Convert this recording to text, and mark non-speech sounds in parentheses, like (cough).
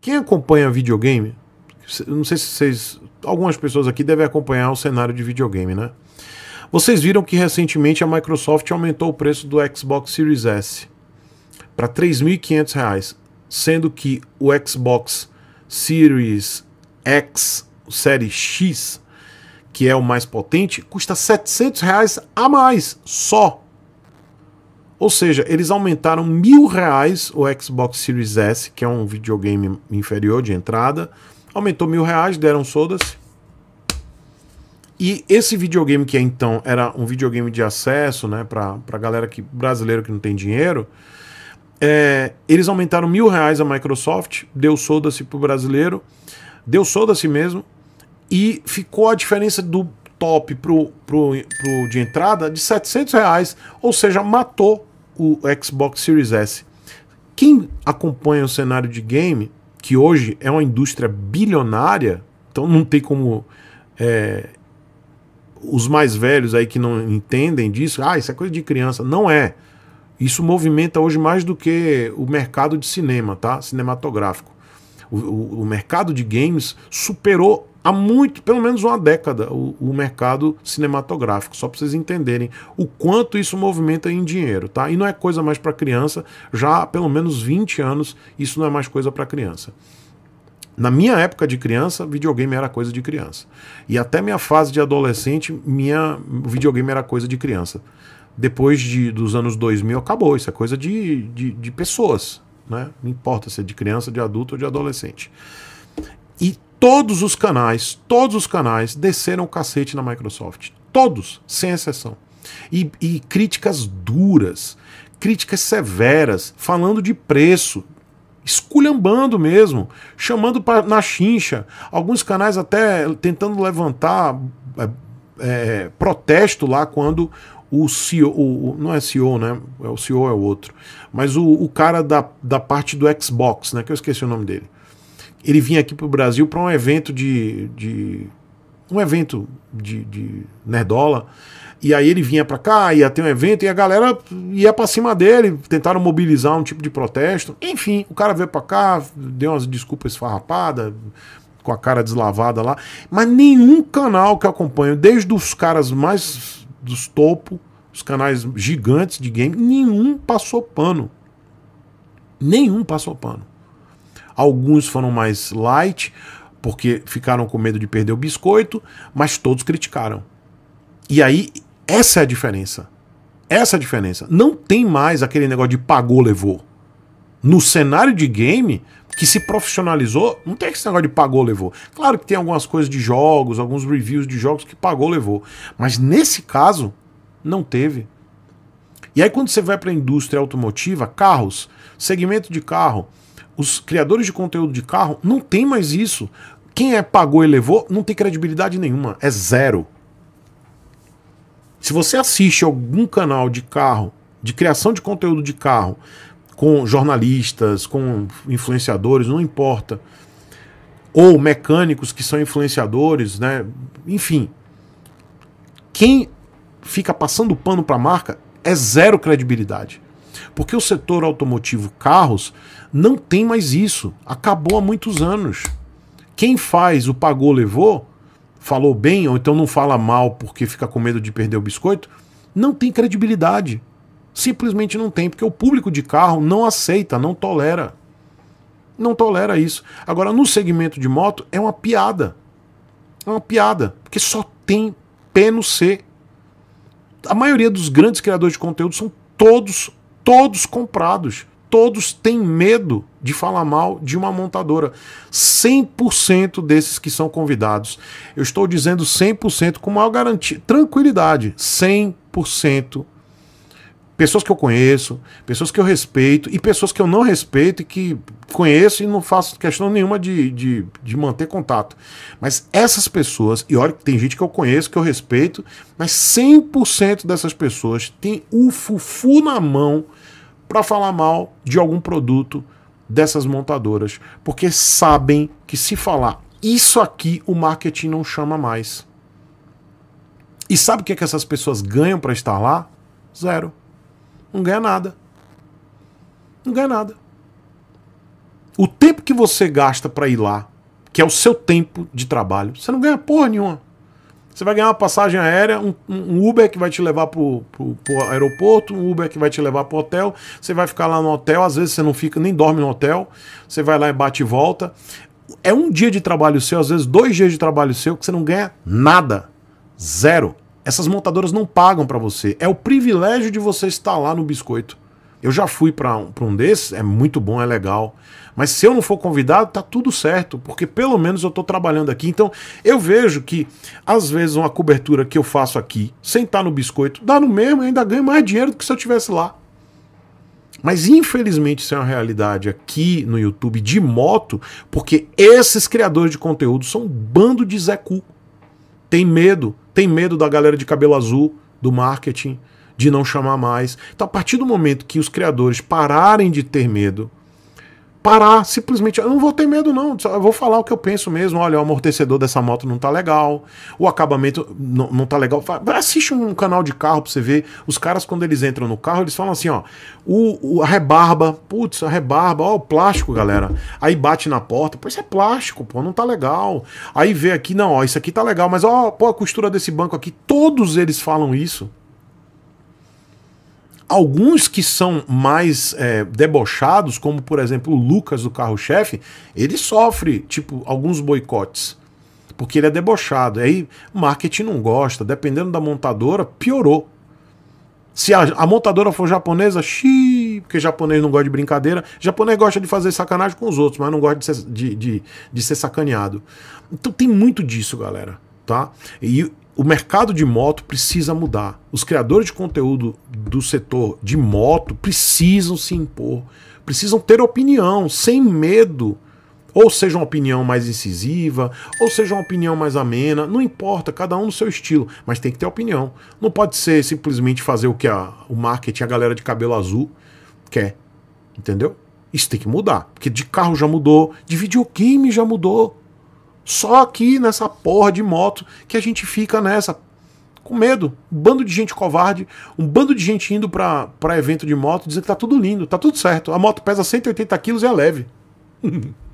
Quem acompanha videogame, não sei se vocês. Algumas pessoas aqui devem acompanhar o cenário de videogame, né? Vocês viram que recentemente a Microsoft aumentou o preço do Xbox Series S para R$ 3.500, sendo que o Xbox Series X, série X, que é o mais potente, custa R$ 700 a mais só. Ou seja, eles aumentaram mil reais o Xbox Series S, que é um videogame inferior de entrada. Aumentou mil reais, deram sodas. E esse videogame que é, então era um videogame de acesso, né, para pra galera que, brasileira que não tem dinheiro, é, eles aumentaram mil reais a Microsoft, deu soda-se pro brasileiro, deu soda-se mesmo, e ficou a diferença do top pro, pro, pro de entrada de 700 reais, ou seja, matou o Xbox Series S. Quem acompanha o cenário de game, que hoje é uma indústria bilionária, então não tem como é, os mais velhos aí que não entendem disso, ah, isso é coisa de criança. Não é. Isso movimenta hoje mais do que o mercado de cinema, tá? Cinematográfico. O, o, o mercado de games superou há muito, pelo menos uma década, o, o mercado cinematográfico, só para vocês entenderem o quanto isso movimenta em dinheiro, tá? E não é coisa mais para criança, já há pelo menos 20 anos isso não é mais coisa para criança. Na minha época de criança, videogame era coisa de criança. E até minha fase de adolescente, minha videogame era coisa de criança. Depois de, dos anos 2000, acabou. Isso é coisa de, de, de pessoas. Né? Não importa se é de criança, de adulto ou de adolescente. E todos os canais, todos os canais desceram o cacete na Microsoft. Todos, sem exceção. E, e críticas duras, críticas severas, falando de preço, esculhambando mesmo, chamando pra, na chincha. Alguns canais até tentando levantar é, é, protesto lá quando o CEO, o, não é CEO, né? É o CEO é o outro, mas o, o cara da, da parte do Xbox, né? Que eu esqueci o nome dele ele vinha aqui para o Brasil para um evento de, de um evento de, de nerdola. E aí ele vinha para cá, ia ter um evento e a galera ia para cima dele, tentaram mobilizar um tipo de protesto. Enfim, o cara veio para cá, deu umas desculpas esfarrapadas, com a cara deslavada lá. Mas nenhum canal que eu acompanho, desde os caras mais dos topo, os canais gigantes de game, nenhum passou pano. Nenhum passou pano. Alguns foram mais light, porque ficaram com medo de perder o biscoito, mas todos criticaram. E aí, essa é a diferença. Essa é a diferença. Não tem mais aquele negócio de pagou, levou. No cenário de game, que se profissionalizou, não tem esse negócio de pagou, levou. Claro que tem algumas coisas de jogos, alguns reviews de jogos que pagou, levou. Mas nesse caso, não teve. E aí, quando você vai para a indústria automotiva, carros, segmento de carro, os criadores de conteúdo de carro não tem mais isso. Quem é pagou e levou não tem credibilidade nenhuma, é zero. Se você assiste algum canal de carro, de criação de conteúdo de carro, com jornalistas, com influenciadores, não importa, ou mecânicos que são influenciadores, né? Enfim, quem fica passando pano para a marca é zero credibilidade. Porque o setor automotivo carros não tem mais isso. Acabou há muitos anos. Quem faz o pagou, levou, falou bem, ou então não fala mal porque fica com medo de perder o biscoito, não tem credibilidade. Simplesmente não tem, porque o público de carro não aceita, não tolera. Não tolera isso. Agora, no segmento de moto, é uma piada. É uma piada, porque só tem P no C. A maioria dos grandes criadores de conteúdo são todos todos comprados. Todos têm medo de falar mal de uma montadora. 100% desses que são convidados. Eu estou dizendo 100% com maior garantia, tranquilidade. 100% pessoas que eu conheço, pessoas que eu respeito e pessoas que eu não respeito e que conheço e não faço questão nenhuma de, de, de manter contato. Mas essas pessoas, e olha que tem gente que eu conheço, que eu respeito, mas 100% dessas pessoas tem o fufu na mão para falar mal de algum produto dessas montadoras, porque sabem que se falar isso aqui, o marketing não chama mais. E sabe o que, é que essas pessoas ganham para estar lá? Zero. Não ganha nada. Não ganha nada. O tempo que você gasta para ir lá, que é o seu tempo de trabalho, você não ganha porra nenhuma. Você vai ganhar uma passagem aérea, um, um Uber que vai te levar pro aeroporto, um Uber que vai te levar pro hotel. Você vai ficar lá no hotel, às vezes você não fica, nem dorme no hotel. Você vai lá e bate e volta. É um dia de trabalho seu, às vezes dois dias de trabalho seu, que você não ganha nada. Zero. Essas montadoras não pagam para você. É o privilégio de você estar lá no biscoito. Eu já fui para um, um desses, é muito bom, é legal. Mas se eu não for convidado, tá tudo certo, porque pelo menos eu estou trabalhando aqui. Então eu vejo que, às vezes, uma cobertura que eu faço aqui, sem estar tá no biscoito, dá no mesmo e ainda ganho mais dinheiro do que se eu tivesse lá. Mas infelizmente isso é uma realidade aqui no YouTube de moto, porque esses criadores de conteúdo são um bando de Zé Cu. Tem medo, tem medo da galera de cabelo azul, do marketing, de não chamar mais. Então, a partir do momento que os criadores pararem de ter medo, parar, simplesmente, eu não vou ter medo não, eu vou falar o que eu penso mesmo, olha, o amortecedor dessa moto não tá legal, o acabamento não, não tá legal, assiste um canal de carro pra você ver, os caras quando eles entram no carro, eles falam assim, ó, o, o a rebarba, putz, a rebarba, ó, o plástico, galera, aí bate na porta, pô, isso é plástico, pô, não tá legal, aí vê aqui, não, ó, isso aqui tá legal, mas ó, pô, a costura desse banco aqui, todos eles falam isso, Alguns que são mais é, debochados, como por exemplo o Lucas do carro-chefe, ele sofre, tipo, alguns boicotes. Porque ele é debochado. Aí marketing não gosta, dependendo da montadora, piorou. Se a, a montadora for japonesa, xiii, porque japonês não gosta de brincadeira. Japonês gosta de fazer sacanagem com os outros, mas não gosta de ser, de, de, de ser sacaneado. Então tem muito disso, galera. Tá? E o mercado de moto precisa mudar. Os criadores de conteúdo do setor de moto precisam se impor, precisam ter opinião, sem medo. Ou seja uma opinião mais incisiva, ou seja uma opinião mais amena, não importa, cada um no seu estilo, mas tem que ter opinião. Não pode ser simplesmente fazer o que a, o marketing, a galera de cabelo azul quer. Entendeu? Isso tem que mudar, porque de carro já mudou, de videogame já mudou. Só aqui nessa porra de moto que a gente fica nessa. Com medo. Um bando de gente covarde, um bando de gente indo pra, pra evento de moto, dizendo que tá tudo lindo, tá tudo certo. A moto pesa 180 quilos e é leve. (laughs)